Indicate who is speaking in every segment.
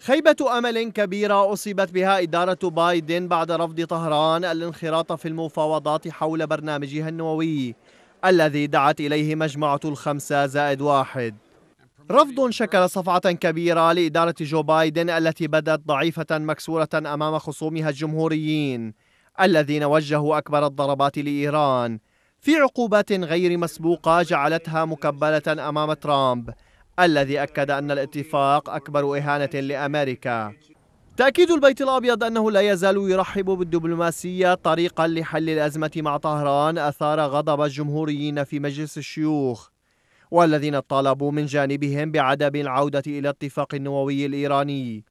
Speaker 1: خيبة أمل كبيرة أصيبت بها إدارة بايدن بعد رفض طهران الانخراط في المفاوضات حول برنامجها النووي الذي دعت إليه مجموعة الخمسة زائد واحد رفض شكل صفعة كبيرة لإدارة جو بايدن التي بدت ضعيفة مكسورة أمام خصومها الجمهوريين الذين وجهوا أكبر الضربات لإيران في عقوبات غير مسبوقة جعلتها مكبلة أمام ترامب الذي أكد أن الاتفاق أكبر إهانة لأمريكا تأكيد البيت الأبيض أنه لا يزال يرحب بالدبلوماسية طريقا لحل الأزمة مع طهران أثار غضب الجمهوريين في مجلس الشيوخ والذين طالبوا من جانبهم بعدم العودة إلى الاتفاق النووي الإيراني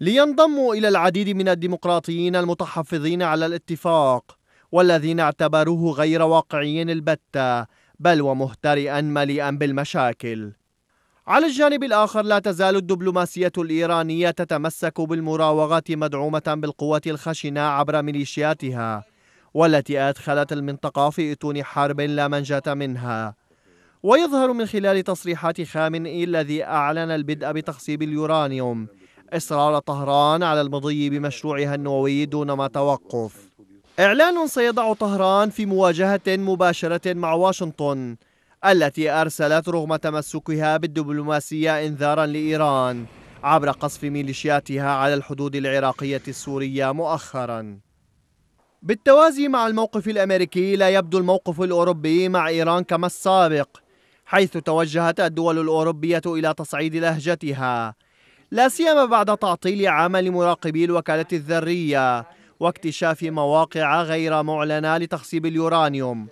Speaker 1: لينضموا إلى العديد من الديمقراطيين المتحفظين على الاتفاق والذين اعتبروه غير واقعي البتة بل ومهترئا مليئا بالمشاكل على الجانب الآخر لا تزال الدبلوماسية الإيرانية تتمسك بالمراوغات مدعومة بالقوات الخشنة عبر ميليشياتها والتي أدخلت المنطقة في إتون حرب لا منجاة منها ويظهر من خلال تصريحات خامنئي الذي أعلن البدء بتخصيب اليورانيوم إصرار طهران على المضي بمشروعها النووي دون ما توقف إعلان سيضع طهران في مواجهة مباشرة مع واشنطن التي أرسلت رغم تمسكها بالدبلوماسية إنذارا لإيران عبر قصف ميليشياتها على الحدود العراقية السورية مؤخرا بالتوازي مع الموقف الأمريكي لا يبدو الموقف الأوروبي مع إيران كما السابق حيث توجهت الدول الأوروبية إلى تصعيد لهجتها لا سيما بعد تعطيل عمل مراقبي الوكالة الذرية واكتشاف مواقع غير معلنة لتخصيب اليورانيوم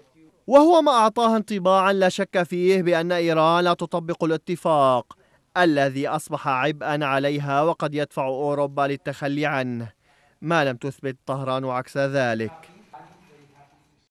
Speaker 1: وهو ما أعطاه انطباعا لا شك فيه بأن إيران لا تطبق الاتفاق الذي أصبح عبئا عليها وقد يدفع أوروبا للتخلي عنه ما لم تثبت طهران عكس ذلك